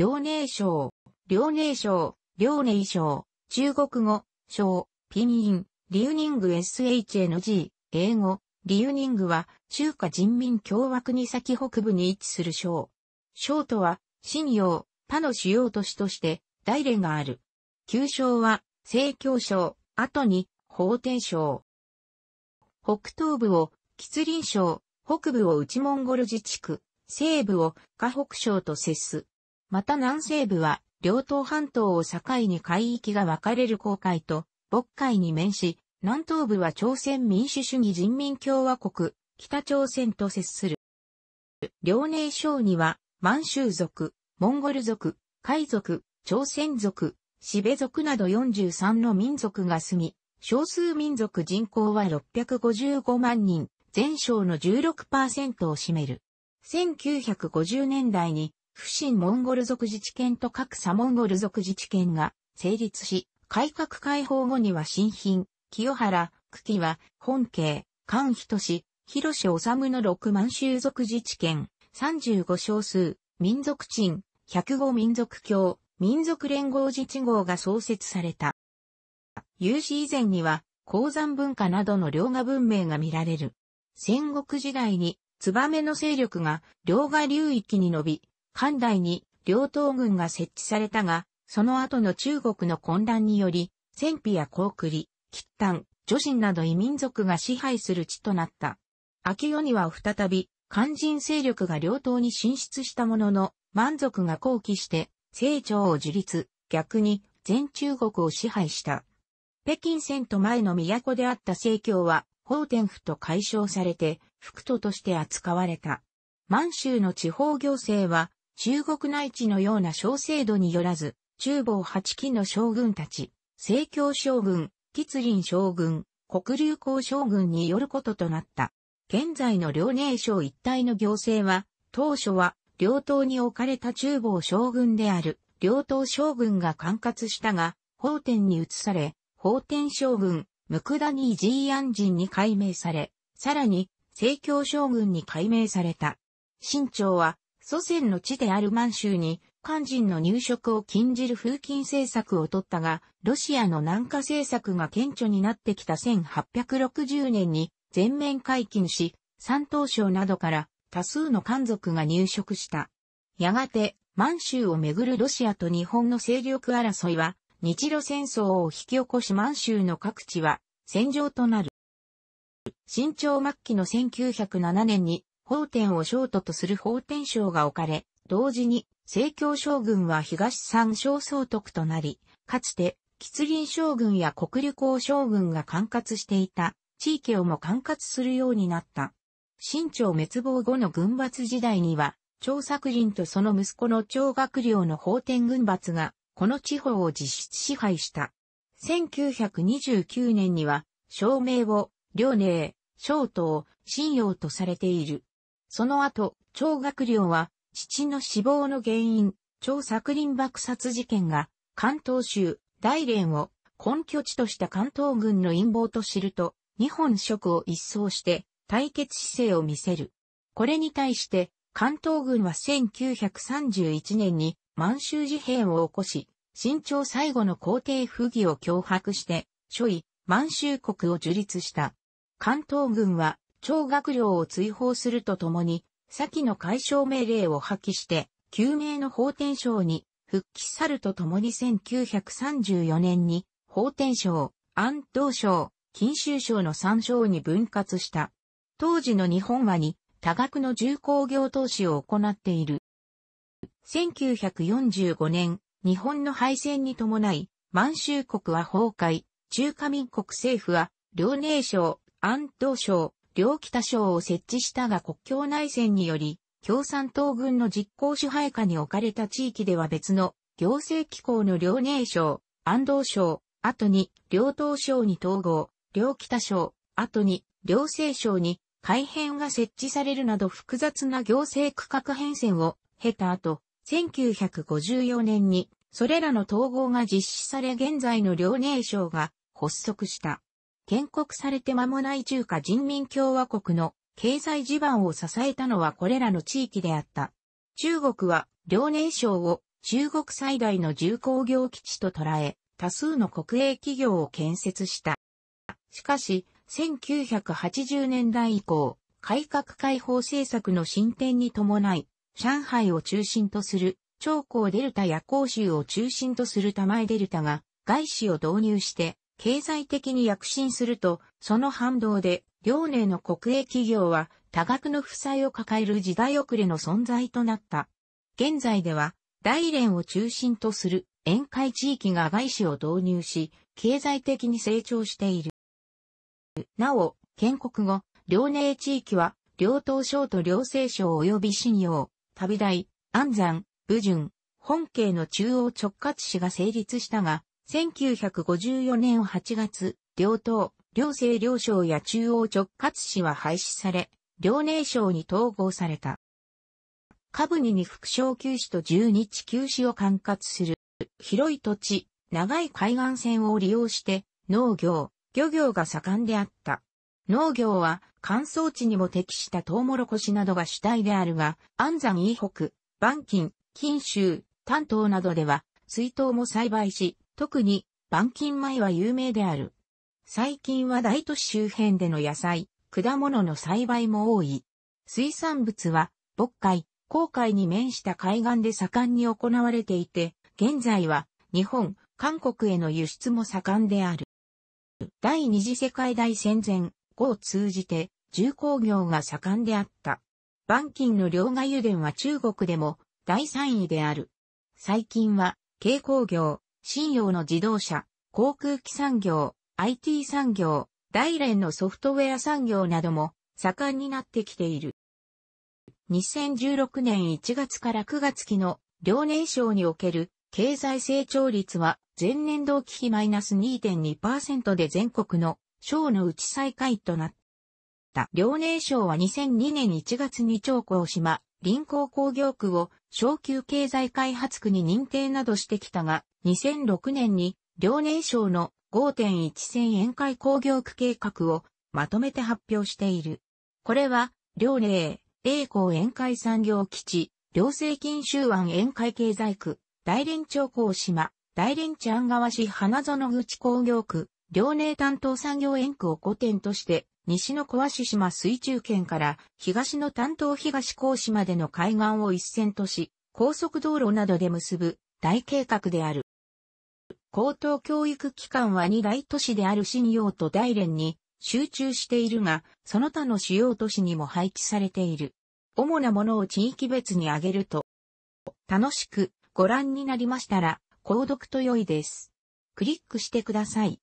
遼寧省、遼寧省、遼寧省、中国語、省、ピンイン、リューニング SHNG、英語、リューニングは中華人民共和国先北部に位置する省。省とは、新洋、他の主要都市として、大連がある。旧省は、西京省、後に、法廷省。北東部を、吉林省、北部を内モンゴル自治区、西部を、河北省と接す。また南西部は、両島半島を境に海域が分かれる公海と、渤海に面し、南東部は朝鮮民主主義人民共和国、北朝鮮と接する。両寧省には、満州族、モンゴル族、海族、朝鮮族、シベ族など43の民族が住み、少数民族人口は655万人、全省の16%を占める。1950年代に不信モンゴル族自治権と各差モンゴル族自治権が成立し、改革開放後には新品、清原、久喜は、本家、関仁氏広志治の六万州族自治権、35小数、民族鎮、105民族教、民族連合自治号が創設された。有史以前には、鉱山文化などの両河文明が見られる。戦国時代に、ツバメの勢力が両河流域に伸び、関大に両党軍が設置されたが、その後の中国の混乱により、戦費や高栗、喫炭、女神など異民族が支配する地となった。秋夜には再び、肝心勢力が両党に進出したものの、満足が後期して、清朝を樹立、逆に全中国を支配した。北京戦と前の都であった政教は、法天府と解消されて、副都として扱われた。満州の地方行政は、中国内地のような小制度によらず、中房八期の将軍たち、西京将軍、吉林将軍、国流公将軍によることとなった。現在の遼寧省一帯の行政は、当初は、両党に置かれた中房将軍である、両党将軍が管轄したが、法典に移され、法典将軍、ムクダニー・ジー・アン人に改名され、さらに、西京将軍に改名された。新朝は、祖先の地である満州に、漢人の入植を禁じる風禁政策を取ったが、ロシアの南下政策が顕著になってきた1860年に全面解禁し、山東省などから多数の漢族が入植した。やがて、満州をめぐるロシアと日本の勢力争いは、日露戦争を引き起こし満州の各地は戦場となる。新朝末期の1907年に法典を商都とする法典省が置かれ、同時に、政教将軍は東三省総督となり、かつて、吉林将軍や国旅行将軍が管轄していた、地域をも管轄するようになった。新朝滅亡後の軍閥時代には、張作林とその息子の張学良の法典軍閥が、この地方を実質支配した。1929年には、証明を、遼寧、小東、信用とされている。その後、張学寮は、父の死亡の原因、張作林爆殺事件が、関東州、大連を根拠地とした関東軍の陰謀と知ると、日本職を一掃して対決姿勢を見せる。これに対して関東軍は1931年に満州事変を起こし、清朝最後の皇帝不義を脅迫して、諸位、満州国を樹立した。関東軍は超学寮を追放するとともに、先の解消命令を破棄して、救命の法天省に復帰さるとともに1934年に法天省、安東省、金州省の3省に分割した。当時の日本はに多額の重工業投資を行っている。1945年、日本の敗戦に伴い、満州国は崩壊、中華民国政府は、遼寧省、安東省、両北省を設置したが国境内戦により、共産党軍の実効支配下に置かれた地域では別の行政機構の遼寧省、安藤省、後に両東省に統合、両北省、後に両西省に改編が設置されるなど複雑な行政区画変遷を経た後、1954年にそれらの統合が実施され現在の遼寧省が発足した。建国されて間もない中華人民共和国の経済地盤を支えたのはこれらの地域であった。中国は、遼寧省を中国最大の重工業基地と捉え、多数の国営企業を建設した。しかし、1980年代以降、改革開放政策の進展に伴い、上海を中心とする、長江デルタや広州を中心とする玉江デルタが、外資を導入して、経済的に躍進すると、その反動で、遼寧の国営企業は多額の負債を抱える時代遅れの存在となった。現在では、大連を中心とする沿海地域が外資を導入し、経済的に成長している。なお、建国後、遼寧地域は、両東省と両西省及び信用、旅代安山、武順、本家の中央直轄市が成立したが、1954年8月、両党、両政両省や中央直轄市は廃止され、両寧省に統合された。下部に2副小休止と1二地休止を管轄する。広い土地、長い海岸線を利用して、農業、漁業が盛んであった。農業は乾燥地にも適したトウモロコシなどが主体であるが、安山以北、板金、金州、丹東などでは、水筒も栽培し、特に、板金米は有名である。最近は大都市周辺での野菜、果物の栽培も多い。水産物は、渤海、航海に面した海岸で盛んに行われていて、現在は日本、韓国への輸出も盛んである。第二次世界大戦前後を通じて重工業が盛んであった。板金の両替油田は中国でも第3位である。最近は軽工業、信用の自動車、航空機産業、IT 産業、大連のソフトウェア産業なども盛んになってきている。2016年1月から9月期の両年賞における経済成長率は前年同期比マイナス2.2%で全国の賞のうち最下位となった。両年賞は2002年1月に長江島林港工業区を小級経済開発区に認定などしてきたが、2006年に遼寧省の5.1千沿海工業区計画をまとめて発表している。これは、遼寧、栄光沿海産業基地、両政金州湾沿海経済区、大連町港島、大連町安川市花園口工業区、遼寧担当産業園区を5点として、西の小足島水中圏から東の担東東甲島での海岸を一線とし、高速道路などで結ぶ大計画である。高等教育機関は二大都市である新用と大連に集中しているが、その他の主要都市にも配置されている。主なものを地域別に挙げると、楽しくご覧になりましたら、購読と良いです。クリックしてください。